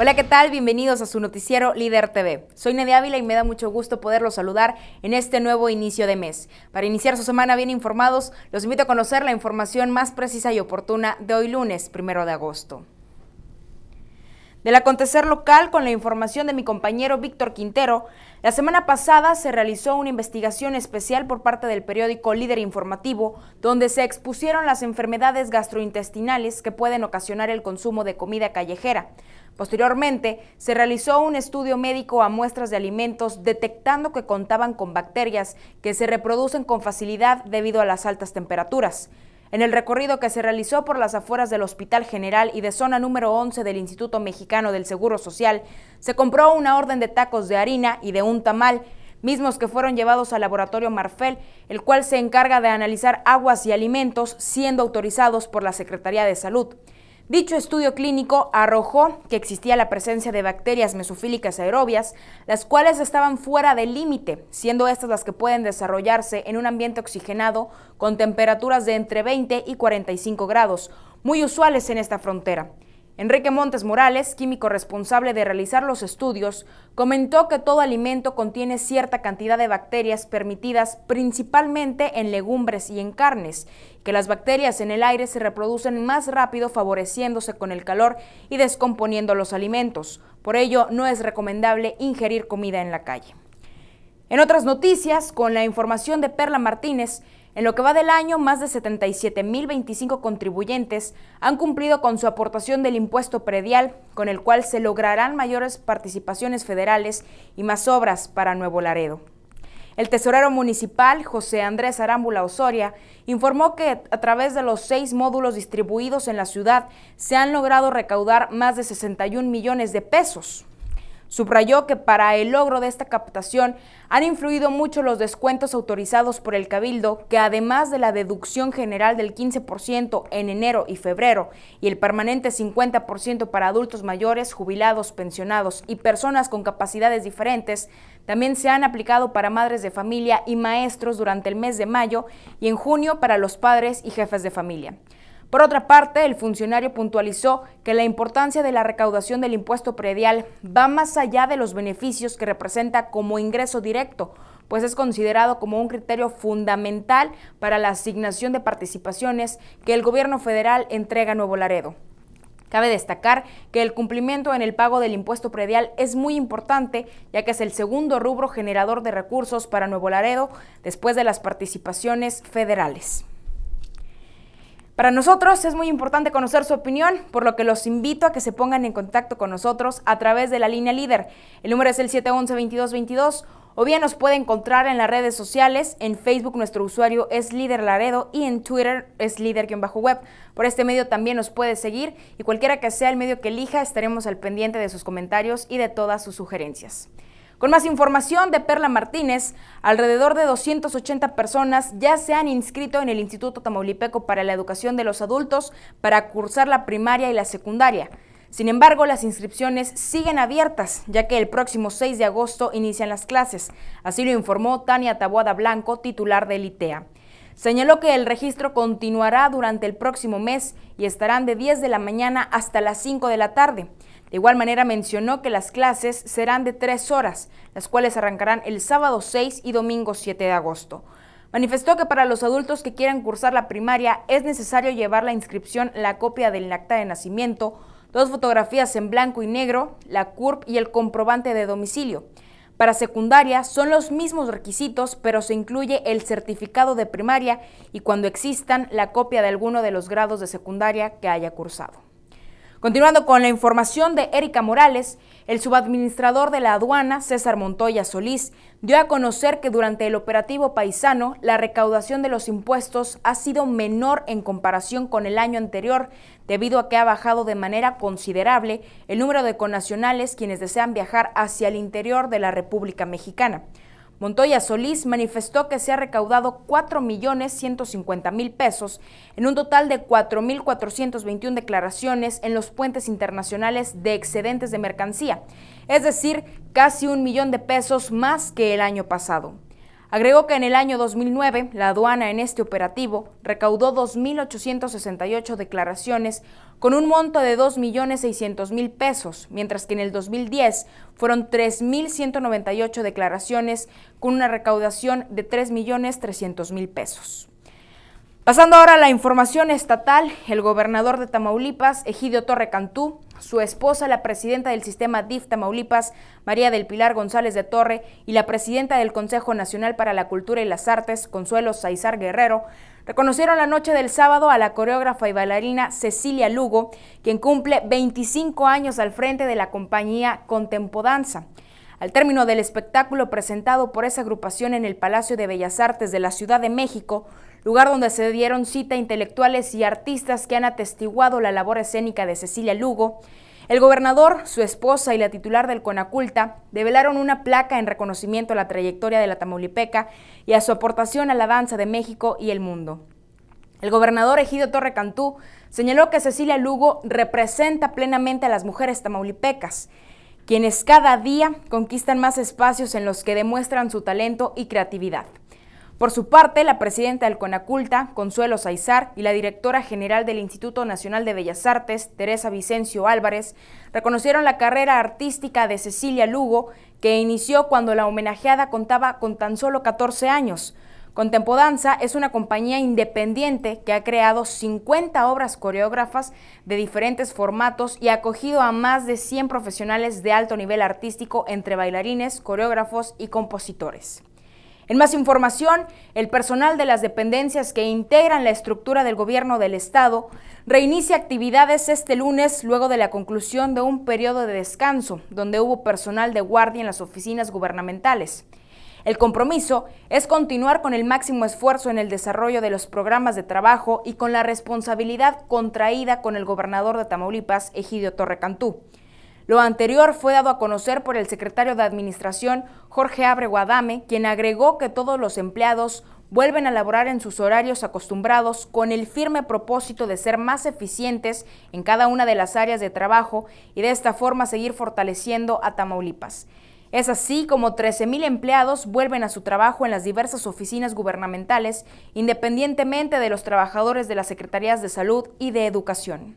Hola, ¿qué tal? Bienvenidos a su noticiero Líder TV. Soy Nadia Ávila y me da mucho gusto poderlos saludar en este nuevo inicio de mes. Para iniciar su semana bien informados, los invito a conocer la información más precisa y oportuna de hoy lunes, primero de agosto. Del acontecer local, con la información de mi compañero Víctor Quintero, la semana pasada se realizó una investigación especial por parte del periódico Líder Informativo, donde se expusieron las enfermedades gastrointestinales que pueden ocasionar el consumo de comida callejera. Posteriormente, se realizó un estudio médico a muestras de alimentos detectando que contaban con bacterias que se reproducen con facilidad debido a las altas temperaturas. En el recorrido que se realizó por las afueras del Hospital General y de zona número 11 del Instituto Mexicano del Seguro Social, se compró una orden de tacos de harina y de un tamal, mismos que fueron llevados al laboratorio Marfel, el cual se encarga de analizar aguas y alimentos siendo autorizados por la Secretaría de Salud. Dicho estudio clínico arrojó que existía la presencia de bacterias mesofílicas aerobias, las cuales estaban fuera del límite, siendo estas las que pueden desarrollarse en un ambiente oxigenado con temperaturas de entre 20 y 45 grados, muy usuales en esta frontera. Enrique Montes Morales, químico responsable de realizar los estudios, comentó que todo alimento contiene cierta cantidad de bacterias permitidas principalmente en legumbres y en carnes, que las bacterias en el aire se reproducen más rápido favoreciéndose con el calor y descomponiendo los alimentos. Por ello, no es recomendable ingerir comida en la calle. En otras noticias, con la información de Perla Martínez, en lo que va del año, más de 77.025 contribuyentes han cumplido con su aportación del impuesto predial, con el cual se lograrán mayores participaciones federales y más obras para Nuevo Laredo. El tesorero municipal, José Andrés Arámbula Osoria, informó que a través de los seis módulos distribuidos en la ciudad se han logrado recaudar más de 61 millones de pesos, Subrayó que para el logro de esta captación han influido mucho los descuentos autorizados por el Cabildo, que además de la deducción general del 15% en enero y febrero y el permanente 50% para adultos mayores, jubilados, pensionados y personas con capacidades diferentes, también se han aplicado para madres de familia y maestros durante el mes de mayo y en junio para los padres y jefes de familia. Por otra parte, el funcionario puntualizó que la importancia de la recaudación del impuesto predial va más allá de los beneficios que representa como ingreso directo, pues es considerado como un criterio fundamental para la asignación de participaciones que el gobierno federal entrega a Nuevo Laredo. Cabe destacar que el cumplimiento en el pago del impuesto predial es muy importante, ya que es el segundo rubro generador de recursos para Nuevo Laredo después de las participaciones federales. Para nosotros es muy importante conocer su opinión, por lo que los invito a que se pongan en contacto con nosotros a través de la línea líder. El número es el 711-2222 o bien nos puede encontrar en las redes sociales. En Facebook nuestro usuario es líder Laredo y en Twitter es líder-web. Por este medio también nos puede seguir y cualquiera que sea el medio que elija estaremos al pendiente de sus comentarios y de todas sus sugerencias. Con más información de Perla Martínez, alrededor de 280 personas ya se han inscrito en el Instituto Tamaulipeco para la Educación de los Adultos para cursar la primaria y la secundaria. Sin embargo, las inscripciones siguen abiertas, ya que el próximo 6 de agosto inician las clases. Así lo informó Tania Tabuada Blanco, titular del ITEA. Señaló que el registro continuará durante el próximo mes y estarán de 10 de la mañana hasta las 5 de la tarde. De igual manera mencionó que las clases serán de tres horas, las cuales arrancarán el sábado 6 y domingo 7 de agosto. Manifestó que para los adultos que quieran cursar la primaria es necesario llevar la inscripción, la copia del acta de nacimiento, dos fotografías en blanco y negro, la CURP y el comprobante de domicilio. Para secundaria son los mismos requisitos, pero se incluye el certificado de primaria y cuando existan la copia de alguno de los grados de secundaria que haya cursado. Continuando con la información de Erika Morales, el subadministrador de la aduana, César Montoya Solís, dio a conocer que durante el operativo paisano la recaudación de los impuestos ha sido menor en comparación con el año anterior, debido a que ha bajado de manera considerable el número de connacionales quienes desean viajar hacia el interior de la República Mexicana. Montoya Solís manifestó que se ha recaudado 4.150.000 pesos en un total de 4.421 declaraciones en los puentes internacionales de excedentes de mercancía, es decir, casi un millón de pesos más que el año pasado. Agregó que en el año 2009 la aduana en este operativo recaudó 2.868 declaraciones con un monto de 2.600.000 pesos, mientras que en el 2010 fueron 3.198 declaraciones con una recaudación de 3.300.000 pesos. Pasando ahora a la información estatal, el gobernador de Tamaulipas, Egidio Torre Cantú, su esposa, la presidenta del sistema DIF Tamaulipas, María del Pilar González de Torre, y la presidenta del Consejo Nacional para la Cultura y las Artes, Consuelo Saizar Guerrero, reconocieron la noche del sábado a la coreógrafa y bailarina Cecilia Lugo, quien cumple 25 años al frente de la compañía Contempodanza. Al término del espectáculo presentado por esa agrupación en el Palacio de Bellas Artes de la Ciudad de México, lugar donde se dieron cita intelectuales y artistas que han atestiguado la labor escénica de Cecilia Lugo, el gobernador, su esposa y la titular del Conaculta develaron una placa en reconocimiento a la trayectoria de la Tamaulipeca y a su aportación a la danza de México y el mundo. El gobernador Ejido Torre Cantú señaló que Cecilia Lugo representa plenamente a las mujeres tamaulipecas, quienes cada día conquistan más espacios en los que demuestran su talento y creatividad. Por su parte, la presidenta del CONACULTA, Consuelo Saizar, y la directora general del Instituto Nacional de Bellas Artes, Teresa Vicencio Álvarez, reconocieron la carrera artística de Cecilia Lugo, que inició cuando la homenajeada contaba con tan solo 14 años. Contempodanza es una compañía independiente que ha creado 50 obras coreógrafas de diferentes formatos y ha acogido a más de 100 profesionales de alto nivel artístico entre bailarines, coreógrafos y compositores. En más información, el personal de las dependencias que integran la estructura del gobierno del Estado reinicia actividades este lunes luego de la conclusión de un periodo de descanso, donde hubo personal de guardia en las oficinas gubernamentales. El compromiso es continuar con el máximo esfuerzo en el desarrollo de los programas de trabajo y con la responsabilidad contraída con el gobernador de Tamaulipas, Egidio Torrecantú. Lo anterior fue dado a conocer por el secretario de Administración, Jorge Abre Guadame, quien agregó que todos los empleados vuelven a laborar en sus horarios acostumbrados con el firme propósito de ser más eficientes en cada una de las áreas de trabajo y de esta forma seguir fortaleciendo a Tamaulipas. Es así como 13.000 empleados vuelven a su trabajo en las diversas oficinas gubernamentales, independientemente de los trabajadores de las Secretarías de Salud y de Educación.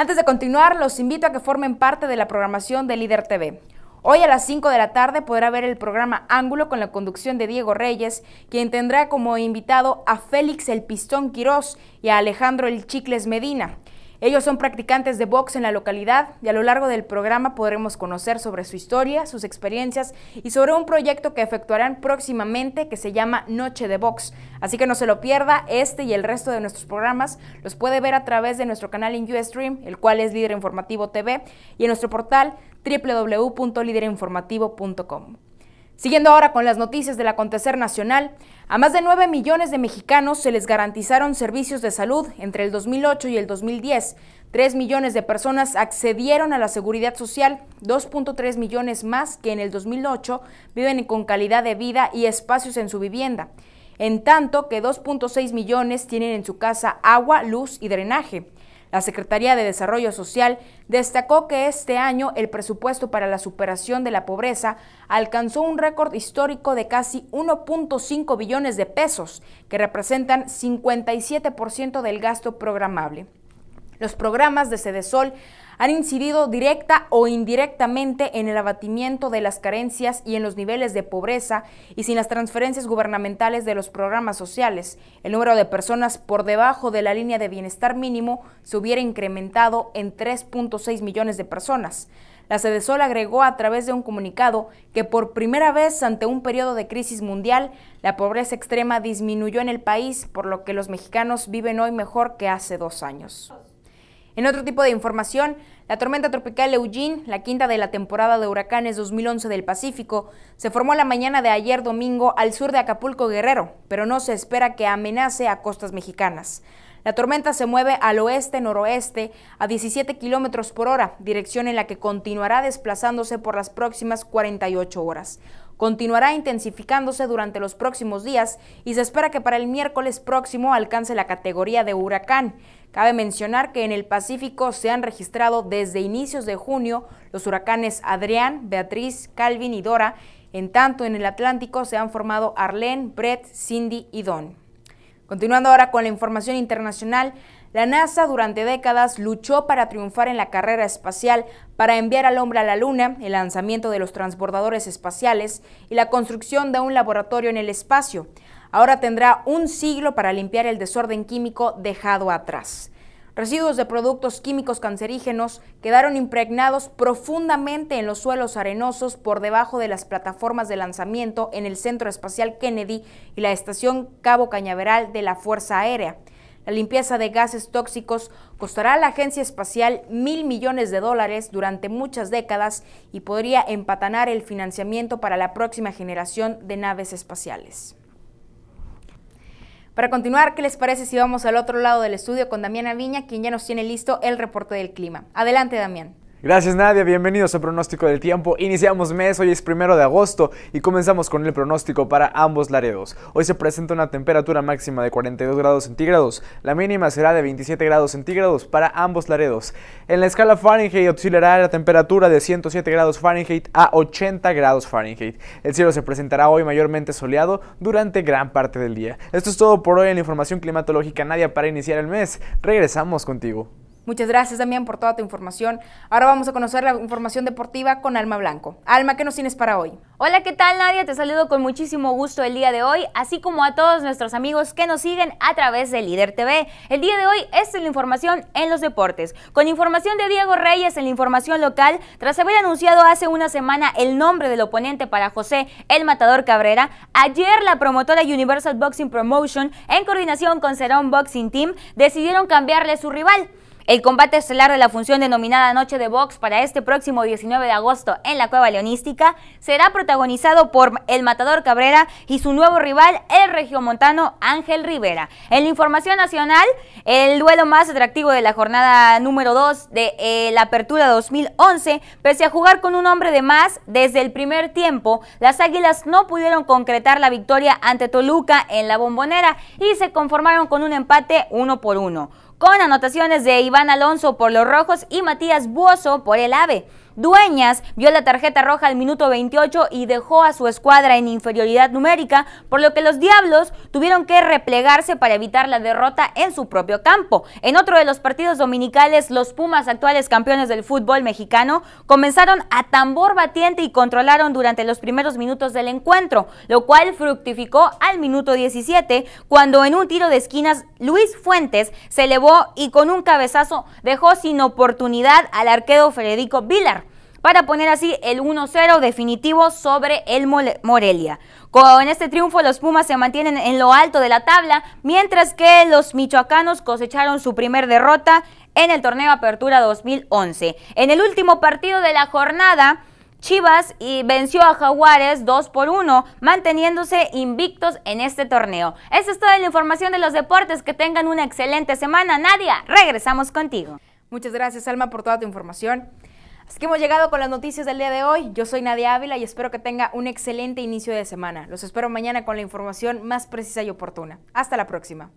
Antes de continuar, los invito a que formen parte de la programación de Líder TV. Hoy a las 5 de la tarde podrá ver el programa Ángulo con la conducción de Diego Reyes, quien tendrá como invitado a Félix el Pistón Quirós y a Alejandro el Chicles Medina. Ellos son practicantes de box en la localidad y a lo largo del programa podremos conocer sobre su historia, sus experiencias y sobre un proyecto que efectuarán próximamente que se llama Noche de Box. Así que no se lo pierda, este y el resto de nuestros programas los puede ver a través de nuestro canal en Ustream, el cual es Líder Informativo TV, y en nuestro portal www.liderinformativo.com. Siguiendo ahora con las noticias del acontecer nacional, a más de 9 millones de mexicanos se les garantizaron servicios de salud entre el 2008 y el 2010. 3 millones de personas accedieron a la seguridad social, 2.3 millones más que en el 2008 viven con calidad de vida y espacios en su vivienda, en tanto que 2.6 millones tienen en su casa agua, luz y drenaje. La Secretaría de Desarrollo Social destacó que este año el presupuesto para la superación de la pobreza alcanzó un récord histórico de casi 1.5 billones de pesos, que representan 57% del gasto programable. Los programas de Sedesol han incidido directa o indirectamente en el abatimiento de las carencias y en los niveles de pobreza y sin las transferencias gubernamentales de los programas sociales. El número de personas por debajo de la línea de bienestar mínimo se hubiera incrementado en 3.6 millones de personas. La Sol agregó a través de un comunicado que por primera vez ante un periodo de crisis mundial, la pobreza extrema disminuyó en el país, por lo que los mexicanos viven hoy mejor que hace dos años. En otro tipo de información, la tormenta tropical Eugene, la quinta de la temporada de huracanes 2011 del Pacífico, se formó la mañana de ayer domingo al sur de Acapulco Guerrero, pero no se espera que amenace a costas mexicanas. La tormenta se mueve al oeste-noroeste a 17 kilómetros por hora, dirección en la que continuará desplazándose por las próximas 48 horas continuará intensificándose durante los próximos días y se espera que para el miércoles próximo alcance la categoría de huracán. Cabe mencionar que en el Pacífico se han registrado desde inicios de junio los huracanes Adrián, Beatriz, Calvin y Dora. En tanto, en el Atlántico se han formado Arlene, Brett, Cindy y Don. Continuando ahora con la información internacional, la NASA durante décadas luchó para triunfar en la carrera espacial, para enviar al hombre a la Luna, el lanzamiento de los transbordadores espaciales y la construcción de un laboratorio en el espacio. Ahora tendrá un siglo para limpiar el desorden químico dejado atrás. Residuos de productos químicos cancerígenos quedaron impregnados profundamente en los suelos arenosos por debajo de las plataformas de lanzamiento en el Centro Espacial Kennedy y la Estación Cabo Cañaveral de la Fuerza Aérea. La limpieza de gases tóxicos costará a la agencia espacial mil millones de dólares durante muchas décadas y podría empatanar el financiamiento para la próxima generación de naves espaciales. Para continuar, ¿qué les parece si vamos al otro lado del estudio con Damiana Viña, quien ya nos tiene listo el reporte del clima? Adelante, Damián. Gracias Nadia, bienvenidos a Pronóstico del Tiempo. Iniciamos mes, hoy es primero de agosto y comenzamos con el pronóstico para ambos laredos. Hoy se presenta una temperatura máxima de 42 grados centígrados, la mínima será de 27 grados centígrados para ambos laredos. En la escala Fahrenheit oscilará la temperatura de 107 grados Fahrenheit a 80 grados Fahrenheit. El cielo se presentará hoy mayormente soleado durante gran parte del día. Esto es todo por hoy en la información climatológica Nadia para iniciar el mes. Regresamos contigo. Muchas gracias, Damián, por toda tu información. Ahora vamos a conocer la información deportiva con Alma Blanco. Alma, ¿qué nos tienes para hoy? Hola, ¿qué tal, Nadia? Te saludo con muchísimo gusto el día de hoy, así como a todos nuestros amigos que nos siguen a través de Líder TV. El día de hoy, es la información en los deportes. Con información de Diego Reyes en la información local, tras haber anunciado hace una semana el nombre del oponente para José El Matador Cabrera, ayer la promotora Universal Boxing Promotion, en coordinación con Cerón Boxing Team, decidieron cambiarle su rival. El combate estelar de la función denominada Noche de Box para este próximo 19 de agosto en la Cueva Leonística será protagonizado por el matador Cabrera y su nuevo rival, el regiomontano Ángel Rivera. En la información nacional, el duelo más atractivo de la jornada número 2 de eh, la Apertura 2011, pese a jugar con un hombre de más desde el primer tiempo, las Águilas no pudieron concretar la victoria ante Toluca en la Bombonera y se conformaron con un empate uno por uno con anotaciones de Iván Alonso por los Rojos y Matías Buoso por el AVE. Dueñas vio la tarjeta roja al minuto 28 y dejó a su escuadra en inferioridad numérica, por lo que los Diablos tuvieron que replegarse para evitar la derrota en su propio campo. En otro de los partidos dominicales, los Pumas, actuales campeones del fútbol mexicano, comenzaron a tambor batiente y controlaron durante los primeros minutos del encuentro, lo cual fructificó al minuto 17 cuando en un tiro de esquinas Luis Fuentes se elevó y con un cabezazo dejó sin oportunidad al arquero Federico Villar para poner así el 1-0 definitivo sobre el Morelia. Con este triunfo los Pumas se mantienen en lo alto de la tabla, mientras que los michoacanos cosecharon su primer derrota en el torneo Apertura 2011. En el último partido de la jornada, Chivas y venció a Jaguares 2 por 1, manteniéndose invictos en este torneo. Esa es toda la información de los deportes. Que tengan una excelente semana. Nadia, regresamos contigo. Muchas gracias, Alma, por toda tu información. Así que hemos llegado con las noticias del día de hoy. Yo soy Nadia Ávila y espero que tenga un excelente inicio de semana. Los espero mañana con la información más precisa y oportuna. Hasta la próxima.